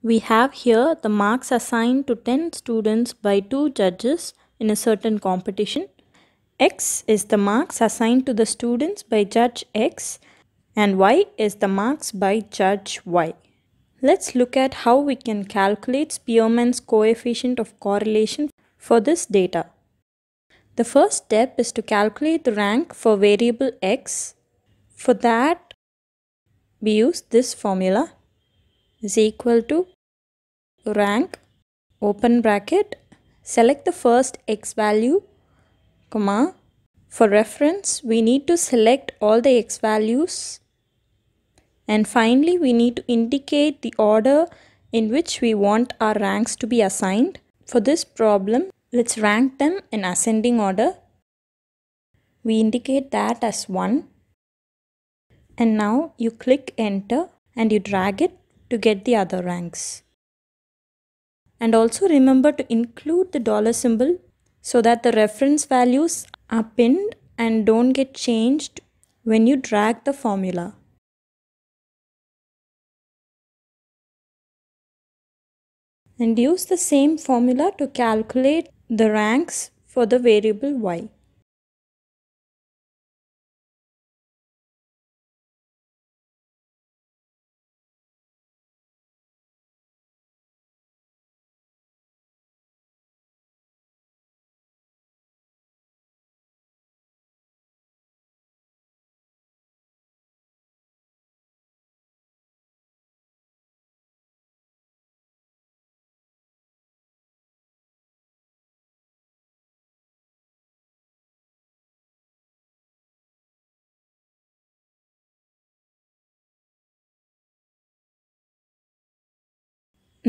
We have here the marks assigned to 10 students by 2 judges in a certain competition. X is the marks assigned to the students by judge X and Y is the marks by judge Y. Let's look at how we can calculate Spearman's coefficient of correlation for this data. The first step is to calculate the rank for variable x. For that, we use this formula is equal to rank open bracket select the first x value comma for reference we need to select all the x values and finally we need to indicate the order in which we want our ranks to be assigned for this problem let's rank them in ascending order we indicate that as 1 and now you click enter and you drag it to get the other ranks. And also remember to include the dollar symbol so that the reference values are pinned and don't get changed when you drag the formula. And use the same formula to calculate the ranks for the variable y.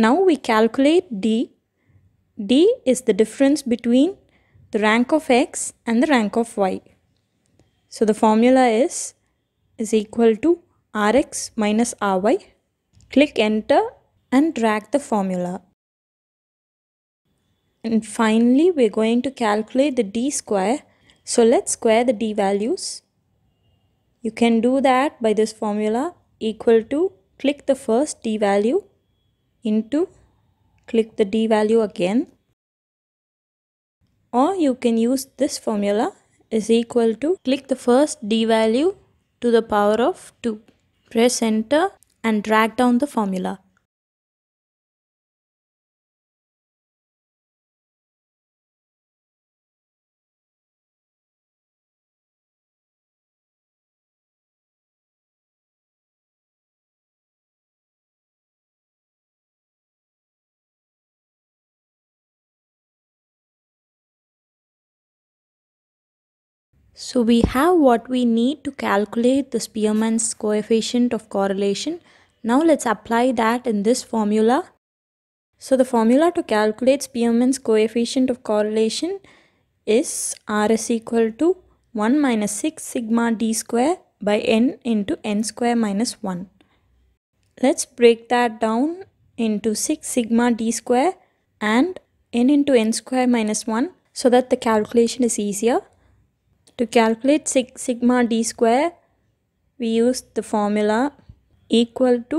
Now we calculate D. D is the difference between the rank of X and the rank of Y. So the formula is is equal to Rx minus Ry. Click enter and drag the formula. And finally we're going to calculate the D square. So let's square the D values. You can do that by this formula equal to click the first D value into click the D value again or you can use this formula is equal to click the first D value to the power of 2 press enter and drag down the formula So we have what we need to calculate the Spearman's coefficient of correlation. Now let's apply that in this formula. So the formula to calculate Spearman's coefficient of correlation is R is equal to 1 minus 6 sigma d square by n into n square minus 1. Let's break that down into 6 sigma d square and n into n square minus 1 so that the calculation is easier. To calculate sig sigma d square, we use the formula equal to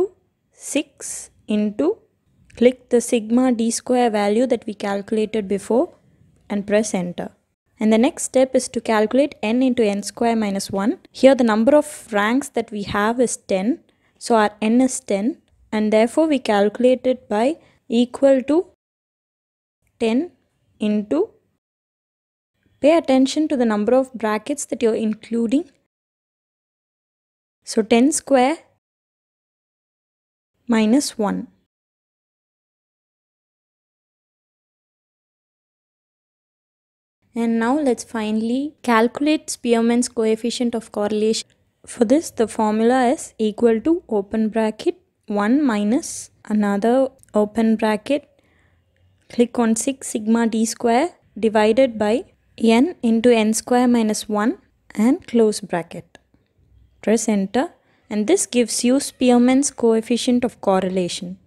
6 into click the sigma d square value that we calculated before and press enter. And the next step is to calculate n into n square minus 1. Here the number of ranks that we have is 10. So our n is 10 and therefore we calculate it by equal to 10 into Pay attention to the number of brackets that you're including. So 10 square minus 1. And now let's finally calculate Spearman's coefficient of correlation. For this the formula is equal to open bracket 1 minus another open bracket click on 6 sigma d square divided by n into n square minus 1 and close bracket. Press enter and this gives you Spearman's coefficient of correlation.